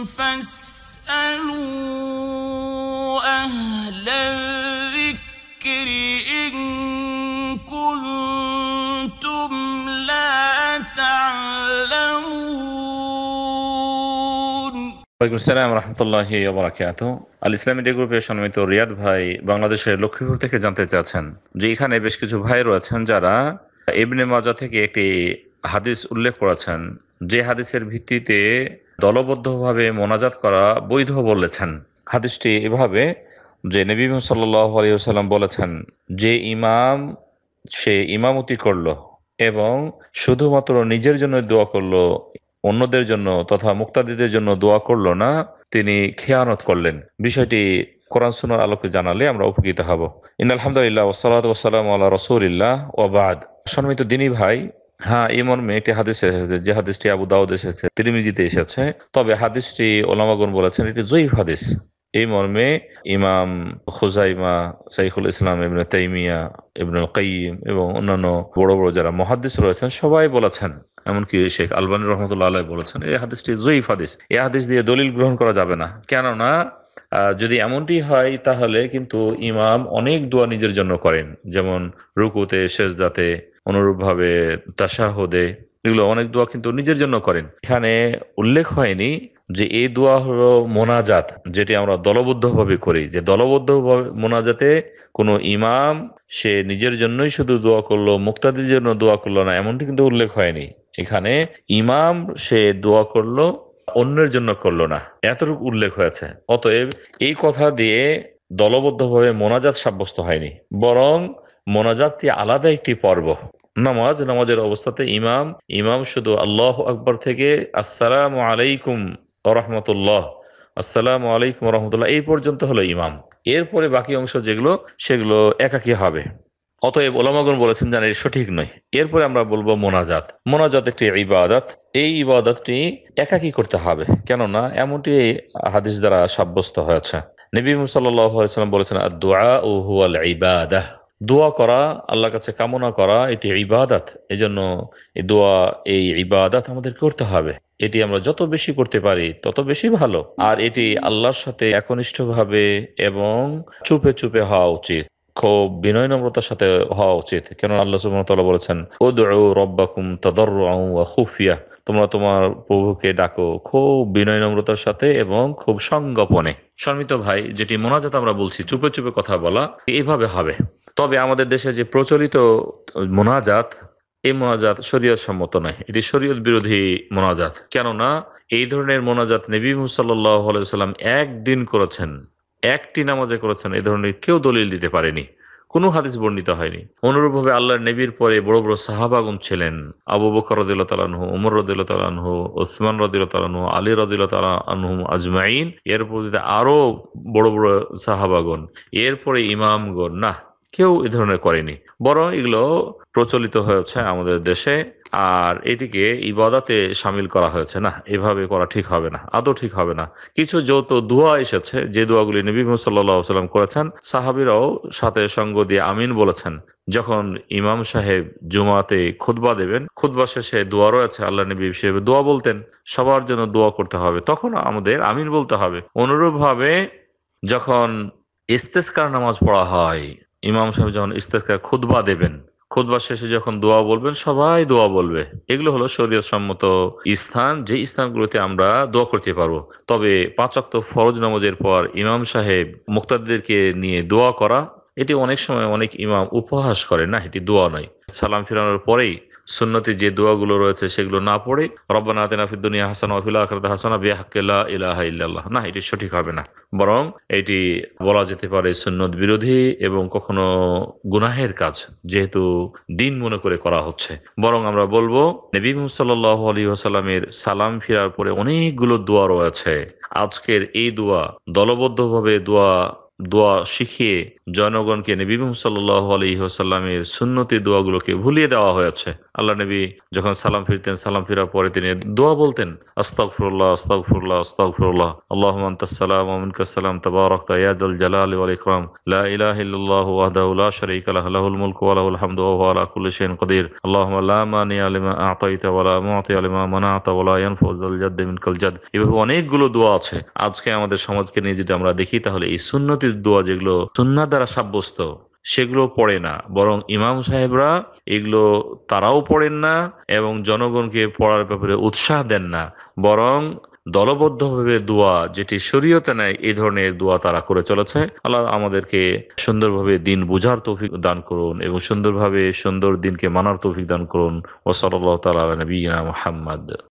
day Riyad ভাই বাংলাদেশের লক্ষ্মীপুর থেকে জানতে চাচ্ছেন যে এখানে বেশ কিছু ভাই রয়েছেন যারা ইবনে মাজা থেকে একটি হাদিস উল্লেখ করেছেন যে হাদিসের ভিত্তিতে দলবদ্ধভাবে মোনাজাত করা বৈধ বলেছেন হাদিসটি এভাবে যে নবী সাল্লাহ আলিয়াল্লাম বলেছেন যে ইমাম সে ইমামতি করল এবং শুধুমাত্র নিজের জন্য দোয়া করল অন্যদের জন্য তথা মুক্তাদিদের জন্য দোয়া করল না তিনি খেয়ানত করলেন বিষয়টি কোরআন সুনার আলোকে জানালে আমরা উপকৃত হব ইন আলহামদুলিল্লাহ ওসালাম আল্লাহ রসুলিল্লাহ ওবাদ সম্মিত দিনী ভাই হ্যাঁ এই মর্মে একটি হাদিস এসেছে যে হাদিসটি আবু দাউদ এসেছে তিরমিজিতে এসেছে তবে হাদিসটি ওলামাগুন বলেছেন এটি জৈব হাদিস এই মর্মে ইমাম খোজাইমা সাইফুল ইসলাম ইবনে তাইমিয়া ইবনুল কাইম এবং অন্যান্য বড় বড় যারা মহাদিস রয়েছেন সবাই বলেছেন এমনকি শেখ আলবানী রহমতুল্লাহ আলাই বলেছেন এই হাদিসটি জৈব হাদিস এই হাদিস দিয়ে দলিল গ্রহণ করা যাবে না কেননা যদি এমনটি হয় তাহলে কিন্তু ইমাম অনেক দোয়া নিজের জন্য করেন যেমন রুকুতে শেষদাতে অনুরূপভাবে তাসাহদে এগুলো অনেক দোয়া কিন্তু নিজের জন্য করেন এখানে উল্লেখ হয়নি যে এই দোয়া হলো মোনাজাত যেটি আমরা দলবদ্ধভাবে করি যে দলবদ্ধ মোনাজাতে কোনো ইমাম সে নিজের জন্যই শুধু দোয়া করলো মুক্তাদের জন্য দোয়া করলো না এমনটি কিন্তু উল্লেখ হয়নি এখানে ইমাম সে দোয়া করলো অন্যের জন্য করলো না এতটুকু উল্লেখ হয়েছে অতএব এই কথা দিয়ে দলবদ্ধভাবে মোনাজাত সাব্যস্ত হয়নি বরং মোনাজাতটি আলাদা একটি পর্ব নামাজ নামাজের অবস্থাতে ইমাম ইমাম শুধু আল্লাহ আকবর থেকে আসসালাম আলাইকুম রহমতুল্লাহ আসসালাম আলাইকুম রহমতুল্লাহ এই পর্যন্ত হলো ইমাম এরপরে বাকি অংশ যেগুলো সেগুলো একাকি হবে অতএব ওলামাগুন বলেছেন জানেন সঠিক নয় এরপরে আমরা বলবো মোনাজাত মোনাজাত একটি ইবাদত এই ইবাদতটি একাকি করতে হবে কেননা এমনটি হাদিস দ্বারা সাব্যস্ত হয়েছে নবী মুসাল্লাম বলেছেন আদা ও হুয়াল ইবাদাহ দোয়া করা আল্লাহর কাছে কামনা করা এটি ইবাদাত জন্য এই দোয়া এই ইবাদাত আমাদের করতে হবে এটি আমরা যত বেশি করতে পারি তত বেশি ভালো আর এটি আল্লাহর সাথে একনিষ্ঠভাবে এবং চুপে চুপে হওয়া উচিত খুব বিনয় নম্রতার সাথে হওয়া উচিত কেন আল্লাহ সুবহানাহু ওয়া তাআলা বলেছেন উদউ রব্বাকুম তাদাররুআ ওয়া খুফিয়া তোমরা তোমার প্রভুকে ডাকো খুব বিনয় নম্রতার সাথে এবং খুব সংগোপনে সম্মিত ভাই যেটি মোনাজাত আমরা বলছি চুপে চুপে কথা বলা এইভাবে হবে তবে আমাদের দেশে যে প্রচলিত মোনাজাত এই মোনাজাত শরীয়ত সম্মত নয় এটি শরীয়ত বিরোধী মোনাজাত কেননা এই ধরনের মোনাজাত নবী মুসাল্লাহ সাল্লাম একদিন করেছেন একটি নামাজে করেছেন এই ধরনের কেউ দলিল দিতে পারেনি কোনো হাদিস বর্ণিত হয়নি অনুরূপভাবে আল্লাহর নবীর পরে বড় বড় সাহাবাগুন ছিলেন আবু বকর রদিল তালানহ উমর রদিল তালানহ ওসমান রদিল তালানহ আলী রদিল তালানহ আজমাইন এরপর আরো বড় বড় সাহাবাগন এরপরে ইমামগণ না কেউ এ ধরনের করেনি বরং এগুলো প্রচলিত হয়েছে আমাদের দেশে আর এটিকে ইবাদাতে সামিল করা হয়েছে না এভাবে করা ঠিক হবে না আদৌ ঠিক হবে না কিছু যৌথ দোয়া এসেছে যে দোয়াগুলি নবী সাল্লাহ করেছেন সাহাবিরাও সাথে সঙ্গ দিয়ে আমিন বলেছেন যখন ইমাম সাহেব জুমাতে খুতবা দেবেন খুতবা শেষে দোয়া রয়েছে আল্লাহ নবী হিসেবে দোয়া বলতেন সবার জন্য দোয়া করতে হবে তখন আমাদের আমিন বলতে হবে অনুরূপভাবে যখন ইস্তেস্কার নামাজ পড়া হয় ইমাম সাহেব যখন ইস্তেকার খুদবা দেবেন খুদবা শেষে যখন দোয়া বলবেন সবাই দোয়া বলবে এগুলো হলো শরীয় সম্মত স্থান যে স্থানগুলোতে আমরা দোয়া করতে পারবো তবে পাঁচক্ত ফরজ নামাজের পর ইমাম সাহেব মুক্তাদেরকে নিয়ে দোয়া করা এটি অনেক সময় অনেক ইমাম উপহাস করে না এটি দোয়া নয় সালাম ফিরানোর পরেই সুন্নতি যে দোয়াগুলো রয়েছে সেগুলো না পড়ে রব্বানা আতেনা দুনিয়া হাসান অফিলা ফিল হাসান হাসানা বিহাক্কিলা ইলাহা ইল্লাল্লাহ না এটি সঠিক হবে না বরং এটি বলা যেতে পারে সুন্নত বিরোধী এবং কখনো গুনাহের কাজ যেহেতু দিন মনে করে করা হচ্ছে বরং আমরা বলবো নবী মুসাল্লাহ আলী আসালামের সালাম ফিরার পরে অনেকগুলো দোয়া রয়েছে আজকের এই দোয়া দলবদ্ধভাবে দোয়া দোয়া শিখিয়ে জনগণকে নবী সাল্লাহ সাল্লামের সুন্নতি দোয়াগুলোকে ভুলিয়ে দেওয়া হয়েছে আল্লাহ নবী যখন সালাম ফিরতেন সালাম ফিরার পরে তিনি দোয়া বলতেন আস্তাকফুল্লাহ আস্তাকফুল্লাহ আস্তাকফুল্লাহ আল্লাহ সালাম সালাম তবারক তাইয়াদুল জালাল ওয়াল ইকরাম লা ইলাহা ইল্লাল্লাহু ওয়াহদাহু লা শারীকা লাহু লাহুল মুলকু ওয়া লাহুল হামদু ওয়া হুয়া আলা কুল্লি শাইইন কাদির আল্লাহুম্মা লা মানিয়া লিমা আ'তাইতা ওয়া লা মু'তিয়া লিমা মানা'তা ওয়া লা জাদ্দ মিনকাল জাদ এভাবে অনেকগুলো দোয়া আছে আজকে আমাদের সমাজকে নিয়ে যদি আমরা দেখি তাহলে এই সুন্নতি তারাবির দোয়া যেগুলো সুন্না দ্বারা সাব্যস্ত সেগুলো পড়ে না বরং ইমাম সাহেবরা এগুলো তারাও পড়েন না এবং জনগণকে পড়ার ব্যাপারে উৎসাহ দেন না বরং দলবদ্ধভাবে দোয়া যেটি শরীয়তে নেয় এই ধরনের দোয়া তারা করে চলেছে আল্লাহ আমাদেরকে সুন্দরভাবে দিন বুঝার তৌফিক দান করুন এবং সুন্দরভাবে সুন্দর দিনকে মানার তৌফিক দান করুন ও ওসল তালা নবীনা মোহাম্মদ